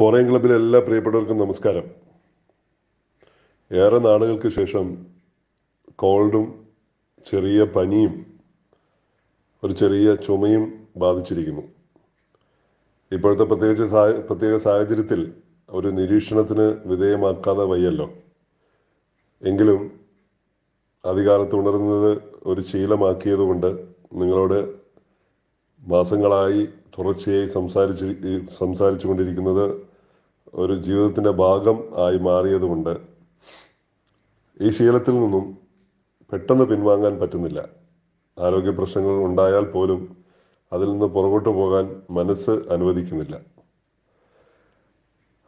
ഫോറൈൻ ക്ലബിലെ എല്ലാ പ്രിയപ്പെട്ടവർക്കും നമസ്കാരം ഏറെ നാളുകൾക്ക് ശേഷം കോൾഡും ചെറിയ പനിയും ഒരു ചെറിയ ചുമയും ബാധിച്ചിരിക്കുന്നു ഇപ്പോഴത്തെ പ്രത്യേകിച്ച് പ്രത്യേക സാഹചര്യത്തിൽ ഒരു നിരീക്ഷണത്തിന് വിധേയമാക്കാതെ വയ്യല്ലോ എങ്കിലും അധികാരത്ത് ഉണർന്നത് ഒരു ശീലമാക്കിയതുകൊണ്ട് നിങ്ങളോട് മാസങ്ങളായി തുടർച്ചയായി സംസാരിച്ച് സംസാരിച്ചു കൊണ്ടിരിക്കുന്നത് ഒരു ജീവിതത്തിൻ്റെ ഭാഗം ആയി മാറിയതുകൊണ്ട് ഈ ശീലത്തിൽ നിന്നും പെട്ടെന്ന് പിൻവാങ്ങാൻ പറ്റുന്നില്ല ആരോഗ്യ പ്രശ്നങ്ങൾ ഉണ്ടായാൽ പോലും അതിൽ നിന്ന് പുറകോട്ട് പോകാൻ മനസ്സ് അനുവദിക്കുന്നില്ല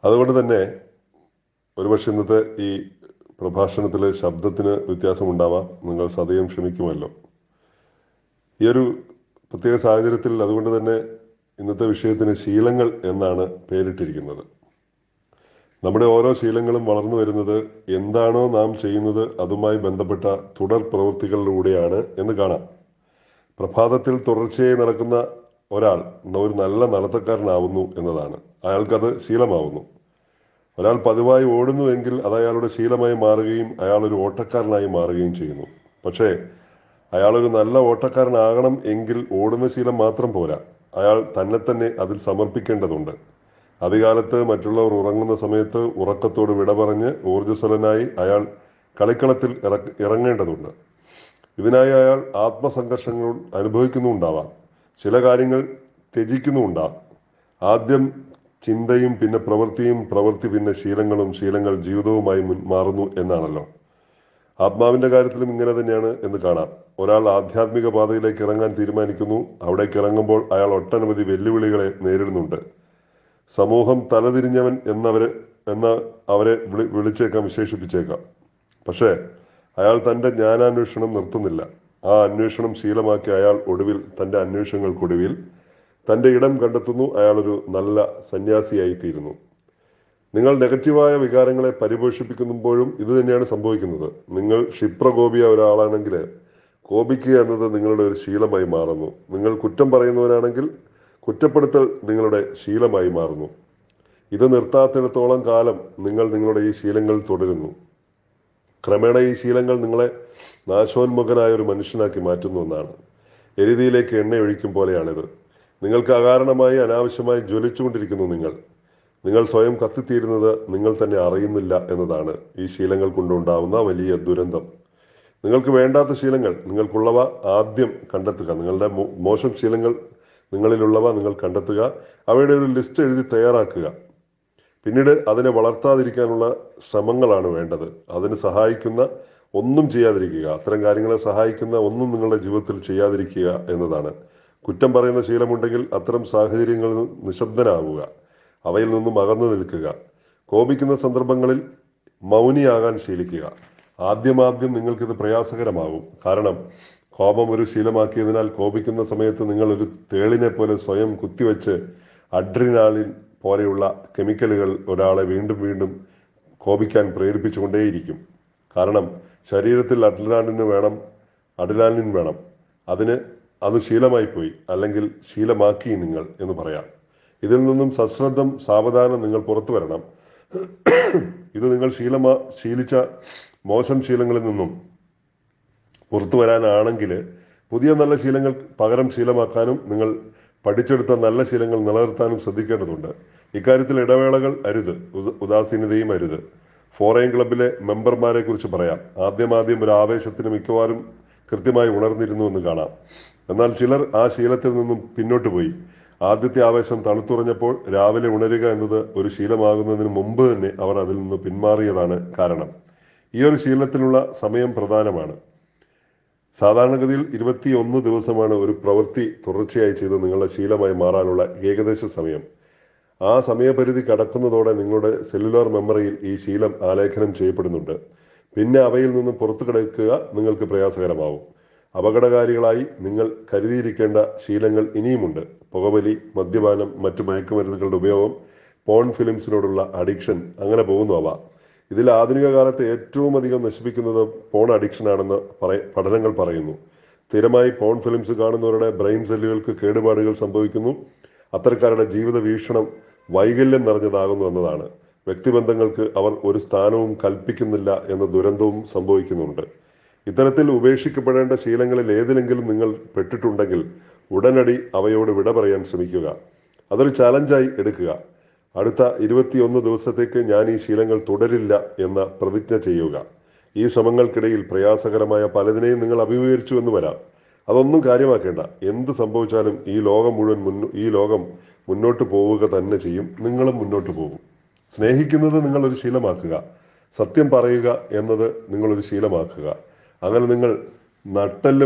അതുകൊണ്ട് തന്നെ ഒരുപക്ഷെ ഇന്നത്തെ ഈ പ്രഭാഷണത്തിൽ ശബ്ദത്തിന് വ്യത്യാസമുണ്ടാവാം നിങ്ങൾ സതയം ക്ഷമിക്കുമല്ലോ ഈ ഒരു പ്രത്യേക സാഹചര്യത്തിൽ അതുകൊണ്ട് തന്നെ ഇന്നത്തെ വിഷയത്തിന് ശീലങ്ങൾ എന്നാണ് പേരിട്ടിരിക്കുന്നത് നമ്മുടെ ഓരോ ശീലങ്ങളും വളർന്നു വരുന്നത് എന്താണോ നാം ചെയ്യുന്നത് അതുമായി ബന്ധപ്പെട്ട തുടർ പ്രവൃത്തികളിലൂടെയാണ് എന്ന് കാണാം പ്രഭാതത്തിൽ തുടർച്ചയായി നടക്കുന്ന ഒരാൾ ഒരു നല്ല നടത്തക്കാരനാവുന്നു എന്നതാണ് അയാൾക്കത് ശീലമാവുന്നു ഒരാൾ പതിവായി ഓടുന്നുവെങ്കിൽ അത് അയാളുടെ ശീലമായി മാറുകയും അയാൾ ഒരു ഓട്ടക്കാരനായി മാറുകയും ചെയ്യുന്നു പക്ഷേ അയാളൊരു നല്ല ഓട്ടക്കാരനാകണം എങ്കിൽ ഓടുന്ന ശീലം മാത്രം പോരാ അയാൾ തന്നെ തന്നെ അതിൽ സമർപ്പിക്കേണ്ടതുണ്ട് അധികാലത്ത് മറ്റുള്ളവർ ഉറങ്ങുന്ന സമയത്ത് ഉറക്കത്തോട് വിട പറഞ്ഞ് ഊർജ്ജസ്വലനായി അയാൾ കളിക്കളത്തിൽ ഇറങ്ങേണ്ടതുണ്ട് ഇതിനായി അയാൾ ആത്മസംഘർഷങ്ങൾ അനുഭവിക്കുന്നുണ്ടാവാം ചില കാര്യങ്ങൾ ത്യജിക്കുന്നുണ്ടാകും ആദ്യം ചിന്തയും പിന്നെ പ്രവൃത്തിയും പ്രവൃത്തി പിന്നെ ശീലങ്ങളും ശീലങ്ങൾ ജീവിതവുമായി മാറുന്നു എന്നാണല്ലോ ആത്മാവിന്റെ കാര്യത്തിലും ഇങ്ങനെ തന്നെയാണ് എന്ന് കാണാം ഒരാൾ ആധ്യാത്മിക പാതയിലേക്ക് ഇറങ്ങാൻ തീരുമാനിക്കുന്നു അവിടേക്ക് ഇറങ്ങുമ്പോൾ അയാൾ ഒട്ടനവധി വെല്ലുവിളികളെ നേരിടുന്നുണ്ട് സമൂഹം തലതിരിഞ്ഞവൻ എന്നവരെ എന്ന അവരെ വിളി വിളിച്ചേക്കാം വിശേഷിപ്പിച്ചേക്കാം പക്ഷേ അയാൾ തൻ്റെ ജ്ഞാനാന്വേഷണം നിർത്തുന്നില്ല ആ അന്വേഷണം ശീലമാക്കി അയാൾ ഒടുവിൽ തൻ്റെ അന്വേഷണങ്ങൾക്കൊടുവിൽ തൻ്റെ ഇടം കണ്ടെത്തുന്നു അയാളൊരു നല്ല സന്യാസിയായി തീരുന്നു നിങ്ങൾ നെഗറ്റീവായ വികാരങ്ങളെ പരിപോഷിപ്പിക്കുമ്പോഴും ഇത് തന്നെയാണ് സംഭവിക്കുന്നത് നിങ്ങൾ ക്ഷിപ്രകോപിയ ഒരാളാണെങ്കിൽ കോപിക്കുക എന്നത് നിങ്ങളുടെ ഒരു ശീലമായി മാറുന്നു നിങ്ങൾ കുറ്റം പറയുന്നവരാണെങ്കിൽ കുറ്റപ്പെടുത്തൽ നിങ്ങളുടെ ശീലമായി മാറുന്നു ഇത് നിർത്താത്തിടത്തോളം കാലം നിങ്ങൾ നിങ്ങളുടെ ഈ ശീലങ്ങൾ തുടരുന്നു ക്രമേണ ഈ ശീലങ്ങൾ നിങ്ങളെ നാശോന്മുഖനായ ഒരു മനുഷ്യനാക്കി മാറ്റുന്ന ഒന്നാണ് എരുതിയിലേക്ക് എണ്ണ ഒഴിക്കും പോലെയാണിത് നിങ്ങൾക്ക് അകാരണമായി അനാവശ്യമായി ജ്വലിച്ചുകൊണ്ടിരിക്കുന്നു നിങ്ങൾ നിങ്ങൾ സ്വയം കത്തിത്തീരുന്നത് നിങ്ങൾ തന്നെ അറിയുന്നില്ല എന്നതാണ് ഈ ശീലങ്ങൾ കൊണ്ടുണ്ടാവുന്ന വലിയ ദുരന്തം നിങ്ങൾക്ക് വേണ്ടാത്ത ശീലങ്ങൾ നിങ്ങൾക്കുള്ളവ ആദ്യം കണ്ടെത്തുക നിങ്ങളുടെ മോശം ശീലങ്ങൾ നിങ്ങളിലുള്ളവ നിങ്ങൾ കണ്ടെത്തുക അവയുടെ ഒരു ലിസ്റ്റ് എഴുതി തയ്യാറാക്കുക പിന്നീട് അതിനെ വളർത്താതിരിക്കാനുള്ള ശ്രമങ്ങളാണ് വേണ്ടത് അതിന് സഹായിക്കുന്ന ഒന്നും ചെയ്യാതിരിക്കുക അത്തരം കാര്യങ്ങളെ സഹായിക്കുന്ന ഒന്നും നിങ്ങളുടെ ജീവിതത്തിൽ ചെയ്യാതിരിക്കുക എന്നതാണ് കുറ്റം പറയുന്ന ശീലമുണ്ടെങ്കിൽ അത്തരം സാഹചര്യങ്ങളിൽ നിശബ്ദനാവുക അവയിൽ നിന്നും അകന്നു നിൽക്കുക കോപിക്കുന്ന സന്ദർഭങ്ങളിൽ മൗനിയാകാൻ ശീലിക്കുക ആദ്യമാദ്യം നിങ്ങൾക്കിത് പ്രയാസകരമാകും കാരണം കോപം ഒരു ശീലമാക്കിയതിനാൽ കോപിക്കുന്ന സമയത്ത് നിങ്ങൾ ഒരു തേളിനെ പോലെ സ്വയം കുത്തിവെച്ച് അഡ്രിനാലിൻ പോലെയുള്ള കെമിക്കലുകൾ ഒരാളെ വീണ്ടും വീണ്ടും കോപിക്കാൻ പ്രേരിപ്പിച്ചുകൊണ്ടേയിരിക്കും കാരണം ശരീരത്തിൽ അഡ്രിനാലിന് വേണം അഡ്രിനാലിൻ വേണം അതിന് അത് ശീലമായിപ്പോയി അല്ലെങ്കിൽ ശീലമാക്കി നിങ്ങൾ എന്ന് പറയാം ഇതിൽ നിന്നും സശ്രദ്ധം സാവധാനം നിങ്ങൾ പുറത്തു വരണം ഇത് നിങ്ങൾ ശീലമാ ശീലിച്ച മോശം ശീലങ്ങളിൽ നിന്നും പുറത്തു വരാനാണെങ്കിൽ പുതിയ നല്ല ശീലങ്ങൾ പകരം ശീലമാക്കാനും നിങ്ങൾ പഠിച്ചെടുത്ത നല്ല ശീലങ്ങൾ നിലനിർത്താനും ശ്രദ്ധിക്കേണ്ടതുണ്ട് ഇക്കാര്യത്തിൽ ഇടവേളകൾ അരുത് ഉദാസീനതയും അരുത് ഫോറൈൻ ക്ലബിലെ മെമ്പർമാരെ കുറിച്ച് പറയാം ആദ്യമാദ്യം ഒരു ആവേശത്തിന് മിക്കവാറും കൃത്യമായി ഉണർന്നിരുന്നു എന്ന് കാണാം എന്നാൽ ചിലർ ആ ശീലത്തിൽ നിന്നും പിന്നോട്ട് പോയി ആദ്യത്തെ ആവേശം തണുത്തുറഞ്ഞപ്പോൾ രാവിലെ ഉണരുക എന്നത് ഒരു ശീലമാകുന്നതിന് മുമ്പ് തന്നെ അവർ അതിൽ നിന്ന് പിന്മാറിയതാണ് കാരണം ഈ ഒരു ശീലത്തിലുള്ള സമയം പ്രധാനമാണ് സാധാരണഗതിയിൽ ഇരുപത്തിയൊന്ന് ദിവസമാണ് ഒരു പ്രവൃത്തി തുടർച്ചയായി ചെയ്ത് നിങ്ങളുടെ ശീലമായി മാറാനുള്ള ഏകദേശ സമയം ആ സമയപരിധി കടക്കുന്നതോടെ നിങ്ങളുടെ സെല്ലുലാർ മെമ്മറിയിൽ ഈ ശീലം ആലേഖനം ചെയ്യപ്പെടുന്നുണ്ട് പിന്നെ അവയിൽ നിന്ന് പുറത്തു കിടക്കുക നിങ്ങൾക്ക് പ്രയാസകരമാവും അപകടകാരികളായി നിങ്ങൾ കരുതിയിരിക്കേണ്ട ശീലങ്ങൾ ഇനിയുമുണ്ട് പുകവലി മദ്യപാനം മറ്റു മയക്കുമരുന്നുകളുടെ ഉപയോഗം പോൺ ഫിലിംസിനോടുള്ള അഡിക്ഷൻ അങ്ങനെ പോകുന്നു അവ ഇതിൽ ആധുനിക കാലത്ത് ഏറ്റവും അധികം നശിപ്പിക്കുന്നത് പോൺ അഡിക്ഷൻ ആണെന്ന് പഠനങ്ങൾ പറയുന്നു സ്ഥിരമായി പോൺ ഫിലിംസ് കാണുന്നവരുടെ ബ്രെയിൻ സെല്ലുകൾക്ക് കേടുപാടുകൾ സംഭവിക്കുന്നു അത്തരക്കാരുടെ ജീവിത വീക്ഷണം വൈകല്യം നിറഞ്ഞതാകുന്നു എന്നതാണ് വ്യക്തിബന്ധങ്ങൾക്ക് അവർ ഒരു സ്ഥാനവും കൽപ്പിക്കുന്നില്ല എന്ന ദുരന്തവും സംഭവിക്കുന്നുണ്ട് ഇത്തരത്തിൽ ഉപേക്ഷിക്കപ്പെടേണ്ട ശീലങ്ങളിൽ ഏതിലെങ്കിലും നിങ്ങൾ പെട്ടിട്ടുണ്ടെങ്കിൽ ഉടനടി അവയോട് വിട പറയാൻ ശ്രമിക്കുക അതൊരു ചാലഞ്ചായി എടുക്കുക അടുത്ത ഇരുപത്തിയൊന്ന് ദിവസത്തേക്ക് ഞാൻ ഈ ശീലങ്ങൾ തുടരില്ല എന്ന പ്രതിജ്ഞ ചെയ്യുക ഈ ശ്രമങ്ങൾക്കിടയിൽ പ്രയാസകരമായ പലതിനെയും നിങ്ങൾ അഭിമുഖീകരിച്ചു എന്ന് വരാം അതൊന്നും കാര്യമാക്കേണ്ട എന്ത് സംഭവിച്ചാലും ഈ ലോകം മുഴുവൻ മുന്നോ ഈ ലോകം മുന്നോട്ട് പോവുക തന്നെ ചെയ്യും നിങ്ങളും മുന്നോട്ട് പോകും സ്നേഹിക്കുന്നത് നിങ്ങളൊരു ശീലമാക്കുക സത്യം പറയുക എന്നത് നിങ്ങളൊരു ശീലമാക്കുക അങ്ങനെ നിങ്ങൾ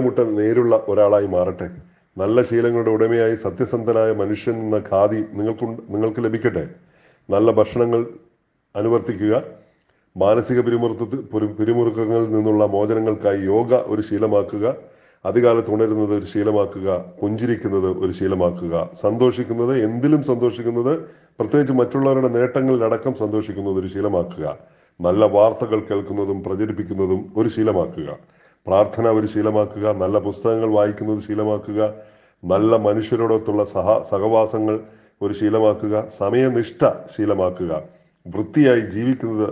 മുട്ടൽ നേരുള്ള ഒരാളായി മാറട്ടെ നല്ല ശീലങ്ങളുടെ ഉടമയായി സത്യസന്ധനായ മനുഷ്യൻ എന്ന ഖാദി നിങ്ങൾക്ക് നിങ്ങൾക്ക് ലഭിക്കട്ടെ നല്ല ഭക്ഷണങ്ങൾ അനുവർത്തിക്കുക മാനസിക പിരിമുറുത്ത പിരിമുറുക്കങ്ങളിൽ നിന്നുള്ള മോചനങ്ങൾക്കായി യോഗ ഒരു ശീലമാക്കുക അധികാലത്ത് ഉണരുന്നത് ഒരു ശീലമാക്കുക പുഞ്ചിരിക്കുന്നത് ഒരു ശീലമാക്കുക സന്തോഷിക്കുന്നത് എന്തിലും സന്തോഷിക്കുന്നത് പ്രത്യേകിച്ച് മറ്റുള്ളവരുടെ നേട്ടങ്ങളിലടക്കം സന്തോഷിക്കുന്നത് ഒരു ശീലമാക്കുക നല്ല വാർത്തകൾ കേൾക്കുന്നതും പ്രചരിപ്പിക്കുന്നതും ഒരു ശീലമാക്കുക പ്രാർത്ഥന ഒരു ശീലമാക്കുക നല്ല പുസ്തകങ്ങൾ വായിക്കുന്നത് ശീലമാക്കുക നല്ല മനുഷ്യരോടൊത്തുള്ള സഹ സഹവാസങ്ങൾ ഒരു ശീലമാക്കുക സമയനിഷ്ഠ ശീലമാക്കുക വൃത്തിയായി ജീവിക്കുന്നത്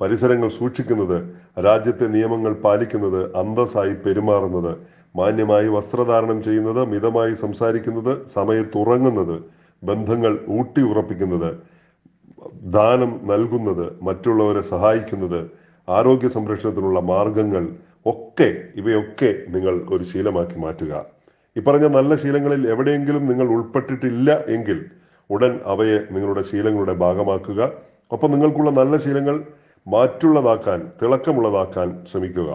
പരിസരങ്ങൾ സൂക്ഷിക്കുന്നത് രാജ്യത്തെ നിയമങ്ങൾ പാലിക്കുന്നത് അന്തസ്സായി പെരുമാറുന്നത് മാന്യമായി വസ്ത്രധാരണം ചെയ്യുന്നത് മിതമായി സംസാരിക്കുന്നത് സമയത്തുറങ്ങുന്നത് ബന്ധങ്ങൾ ഊട്ടി ഉറപ്പിക്കുന്നത് ദാനം നൽകുന്നത് മറ്റുള്ളവരെ സഹായിക്കുന്നത് ആരോഗ്യ സംരക്ഷണത്തിനുള്ള മാർഗങ്ങൾ ഒക്കെ ഇവയൊക്കെ നിങ്ങൾ ഒരു ശീലമാക്കി മാറ്റുക ഈ പറഞ്ഞ നല്ല ശീലങ്ങളിൽ എവിടെയെങ്കിലും നിങ്ങൾ ഉൾപ്പെട്ടിട്ടില്ല എങ്കിൽ ഉടൻ അവയെ നിങ്ങളുടെ ശീലങ്ങളുടെ ഭാഗമാക്കുക അപ്പം നിങ്ങൾക്കുള്ള നല്ല ശീലങ്ങൾ മാറ്റുള്ളതാക്കാൻ തിളക്കമുള്ളതാക്കാൻ ശ്രമിക്കുക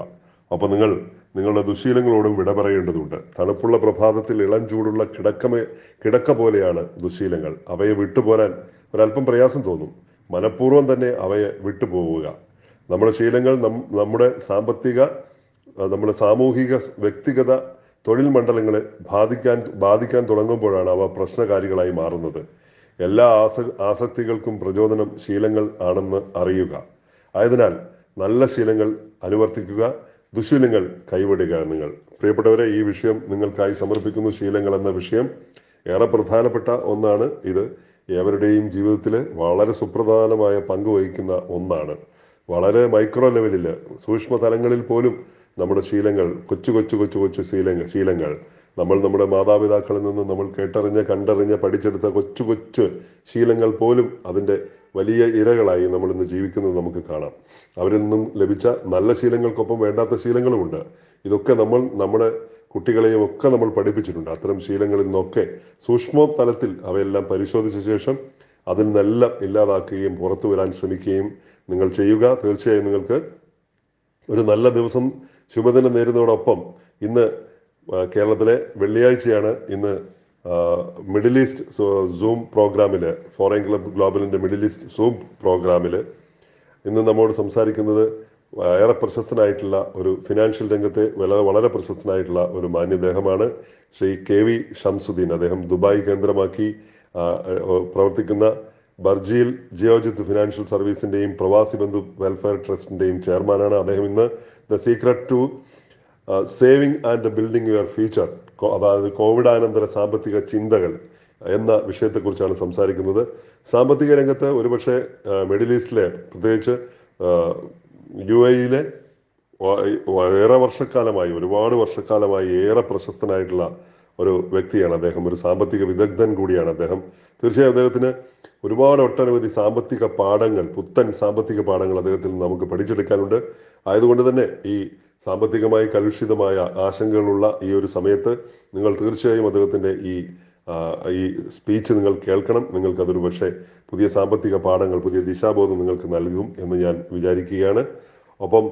അപ്പോൾ നിങ്ങൾ നിങ്ങളുടെ ദുശീലങ്ങളോടും വിട പറയേണ്ടതുണ്ട് തണുപ്പുള്ള പ്രഭാതത്തിൽ ഇളം ചൂടുള്ള കിടക്കമേ കിടക്ക പോലെയാണ് ദുശീലങ്ങൾ അവയെ വിട്ടുപോരാൻ ഒരല്പം പ്രയാസം തോന്നും മനഃപൂർവ്വം തന്നെ അവയെ വിട്ടുപോവുക നമ്മുടെ ശീലങ്ങൾ നമ്മുടെ സാമ്പത്തിക നമ്മുടെ സാമൂഹിക വ്യക്തിഗത തൊഴിൽ മണ്ഡലങ്ങളെ ബാധിക്കാൻ ബാധിക്കാൻ തുടങ്ങുമ്പോഴാണ് അവ പ്രശ്നകാരികളായി മാറുന്നത് എല്ലാ ആസ ആസക്തികൾക്കും പ്രചോദനം ശീലങ്ങൾ ആണെന്ന് അറിയുക ആയതിനാൽ നല്ല ശീലങ്ങൾ അനുവർത്തിക്കുക ദുശീലങ്ങൾ കൈവിടുക നിങ്ങൾ പ്രിയപ്പെട്ടവരെ ഈ വിഷയം നിങ്ങൾക്കായി സമർപ്പിക്കുന്നു ശീലങ്ങൾ എന്ന വിഷയം ഏറെ പ്രധാനപ്പെട്ട ഒന്നാണ് ഇത് ഏവരുടെയും ജീവിതത്തിൽ വളരെ സുപ്രധാനമായ പങ്ക് വഹിക്കുന്ന ഒന്നാണ് വളരെ മൈക്രോ ലെവലിൽ സൂക്ഷ്മ തലങ്ങളിൽ പോലും നമ്മുടെ ശീലങ്ങൾ കൊച്ചു കൊച്ചു കൊച്ചു കൊച്ചു ശീലങ്ങൾ ശീലങ്ങൾ നമ്മൾ നമ്മുടെ മാതാപിതാക്കളിൽ നിന്ന് നമ്മൾ കേട്ടറിഞ്ഞ് കണ്ടറിഞ്ഞ് പഠിച്ചെടുത്ത കൊച്ചു കൊച്ചു ശീലങ്ങൾ പോലും അതിൻ്റെ വലിയ ഇരകളായി നമ്മൾ ഇന്ന് ജീവിക്കുന്നത് നമുക്ക് കാണാം അവരിൽ നിന്നും ലഭിച്ച നല്ല ശീലങ്ങൾക്കൊപ്പം വേണ്ടാത്ത ശീലങ്ങളുമുണ്ട് ഇതൊക്കെ നമ്മൾ നമ്മുടെ കുട്ടികളെയും ഒക്കെ നമ്മൾ പഠിപ്പിച്ചിട്ടുണ്ട് അത്തരം ശീലങ്ങളിൽ നിന്നൊക്കെ സൂക്ഷ്മ തലത്തിൽ അവയെല്ലാം പരിശോധിച്ച ശേഷം അതിൽ നിന്നെല്ലാം ഇല്ലാതാക്കുകയും പുറത്തു വരാൻ ശ്രമിക്കുകയും നിങ്ങൾ ചെയ്യുക തീർച്ചയായും നിങ്ങൾക്ക് ഒരു നല്ല ദിവസം ശുഭദിനം നേരുന്നതോടൊപ്പം ഇന്ന് കേരളത്തിലെ വെള്ളിയാഴ്ചയാണ് ഇന്ന് മിഡിൽ ഈസ്റ്റ് സൂം പ്രോഗ്രാമില് ഫോറിൻ ക്ലബ് ഗ്ലോബലിൻ്റെ മിഡിൽ ഈസ്റ്റ് സൂം പ്രോഗ്രാമിൽ ഇന്ന് നമ്മോട് സംസാരിക്കുന്നത് ഏറെ പ്രശസ്തനായിട്ടുള്ള ഒരു ഫിനാൻഷ്യൽ രംഗത്തെ വളരെ വളരെ പ്രശസ്തനായിട്ടുള്ള ഒരു മാന്യദേഹമാണ് ശ്രീ കെ വി ഷംസുദ്ദീൻ അദ്ദേഹം ദുബായ് കേന്ദ്രമാക്കി പ്രവർത്തിക്കുന്ന ബർജിയിൽ ജിയോജിത്ത് ഫിനാൻഷ്യൽ സർവീസിന്റെയും പ്രവാസി ബന്ധു വെൽഫെയർ ട്രസ്റ്റിന്റെയും ചെയർമാനാണ് അദ്ദേഹം ഇന്ന് the secret to saving and building your future അതായത് കോവിഡാനന്തര സാമ്പത്തിക ചിന്തകൾ എന്ന വിഷയത്തെക്കുറിച്ചാണ് സംസാരിക്കുന്നത് സാമ്പത്തിക രംഗത്ത് ഒരുപക്ഷെ മിഡിൽ ഈസ്റ്റിലെ പ്രത്യേകിച്ച് യു എയിലെ ഏറെ വർഷക്കാലമായി ഒരുപാട് വർഷക്കാലമായി ഏറെ പ്രശസ്തനായിട്ടുള്ള ഒരു വ്യക്തിയാണ് അദ്ദേഹം ഒരു സാമ്പത്തിക വിദഗ്ധൻ കൂടിയാണ് അദ്ദേഹം തീർച്ചയായും അദ്ദേഹത്തിന് ഒരുപാട് ഒട്ടനവധി സാമ്പത്തിക പാഠങ്ങൾ പുത്തൻ സാമ്പത്തിക പാഠങ്ങൾ അദ്ദേഹത്തിൽ നമുക്ക് പഠിച്ചെടുക്കാനുണ്ട് ആയതുകൊണ്ട് തന്നെ ഈ സാമ്പത്തികമായി കലുഷിതമായ ആശങ്കകളുള്ള ഈ ഒരു സമയത്ത് നിങ്ങൾ തീർച്ചയായും അദ്ദേഹത്തിൻ്റെ ഈ ഈ സ്പീച്ച് നിങ്ങൾ കേൾക്കണം നിങ്ങൾക്ക് അതൊരു പക്ഷേ പുതിയ സാമ്പത്തിക പാഠങ്ങൾ പുതിയ ദിശാബോധം നിങ്ങൾക്ക് നൽകും എന്ന് ഞാൻ വിചാരിക്കുകയാണ് ഒപ്പം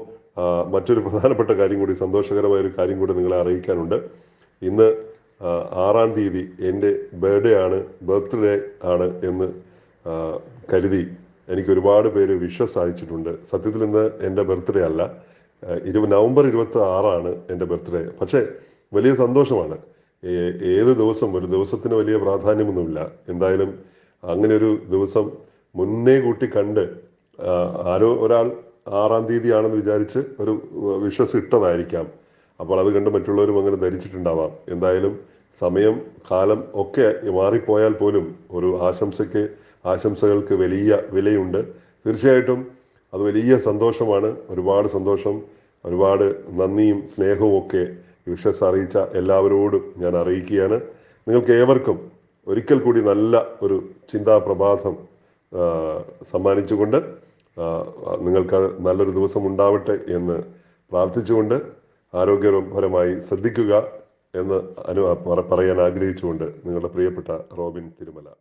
മറ്റൊരു പ്രധാനപ്പെട്ട കാര്യം കൂടി സന്തോഷകരമായ ഒരു കാര്യം കൂടി നിങ്ങളെ അറിയിക്കാനുണ്ട് ഇന്ന് ആറാം തീയതി എൻ്റെ ബർത്ത്ഡേ ആണ് ബർത്ത്ഡേ ആണ് എന്ന് കരുതി എനിക്ക് ഒരുപാട് പേര് വിഷസ് അയച്ചിട്ടുണ്ട് സത്യത്തിൽ ഇന്ന് എൻ്റെ ബർത്ത്ഡേ അല്ല ഇരു നവംബർ ഇരുപത്തി ആറാണ് എൻ്റെ ബർത്ത്ഡേ പക്ഷേ വലിയ സന്തോഷമാണ് ഏത് ദിവസം ഒരു ദിവസത്തിന് വലിയ പ്രാധാന്യമൊന്നുമില്ല എന്തായാലും അങ്ങനെ ഒരു ദിവസം മുന്നേ കൂട്ടി കണ്ട് ആരോ ഒരാൾ ആറാം തീയതി ആണെന്ന് വിചാരിച്ച് ഒരു വിശ്വസ് ഇട്ടതായിരിക്കാം അപ്പോൾ അത് കണ്ട് മറ്റുള്ളവരും അങ്ങനെ ധരിച്ചിട്ടുണ്ടാവാം എന്തായാലും സമയം കാലം ഒക്കെ മാറിപ്പോയാൽ പോലും ഒരു ആശംസയ്ക്ക് ആശംസകൾക്ക് വലിയ വിലയുണ്ട് തീർച്ചയായിട്ടും അത് വലിയ സന്തോഷമാണ് ഒരുപാട് സന്തോഷം ഒരുപാട് നന്ദിയും സ്നേഹവും ഒക്കെ വിഷസ് അറിയിച്ച എല്ലാവരോടും ഞാൻ അറിയിക്കുകയാണ് നിങ്ങൾക്ക് ഏവർക്കും ഒരിക്കൽ കൂടി നല്ല ഒരു ചിന്താ പ്രഭാതം സമ്മാനിച്ചുകൊണ്ട് നിങ്ങൾക്ക് നല്ലൊരു ദിവസം ഉണ്ടാവട്ടെ എന്ന് പ്രാർത്ഥിച്ചുകൊണ്ട് ആരോഗ്യപരമായി ശ്രദ്ധിക്കുക എന്ന് അനു പറയാൻ ആഗ്രഹിച്ചുകൊണ്ട് നിങ്ങളുടെ പ്രിയപ്പെട്ട റോബിൻ തിരുമല